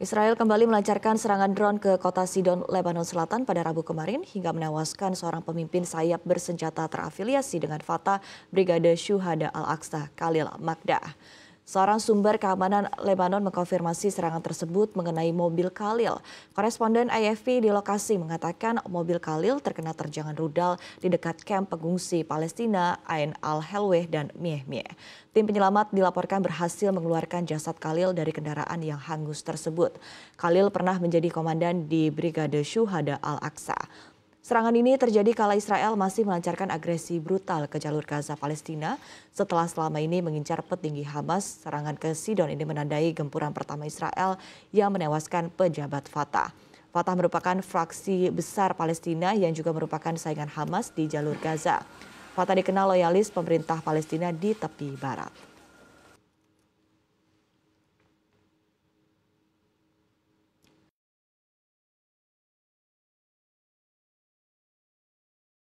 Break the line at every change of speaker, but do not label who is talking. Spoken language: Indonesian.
Israel kembali melancarkan serangan drone ke kota Sidon, Lebanon Selatan pada Rabu kemarin hingga menewaskan seorang pemimpin sayap bersenjata terafiliasi dengan Fatah, Brigade Syuhada Al-Aqsa, Khalil Magda. Seorang sumber keamanan Lebanon mengkonfirmasi serangan tersebut mengenai mobil Khalil. Koresponden AFP di lokasi mengatakan mobil Khalil terkena terjangan rudal di dekat kamp pengungsi Palestina Ain al-Helweh dan Mieh-Mieh. Tim penyelamat dilaporkan berhasil mengeluarkan jasad Khalil dari kendaraan yang hangus tersebut. Khalil pernah menjadi komandan di Brigade Syuhada Al-Aqsa. Serangan ini terjadi kala Israel masih melancarkan agresi brutal ke jalur Gaza Palestina setelah selama ini mengincar petinggi Hamas. Serangan ke Sidon ini menandai gempuran pertama Israel yang menewaskan pejabat Fatah. Fatah merupakan fraksi besar Palestina yang juga merupakan saingan Hamas di jalur Gaza. Fatah dikenal loyalis pemerintah Palestina di tepi barat.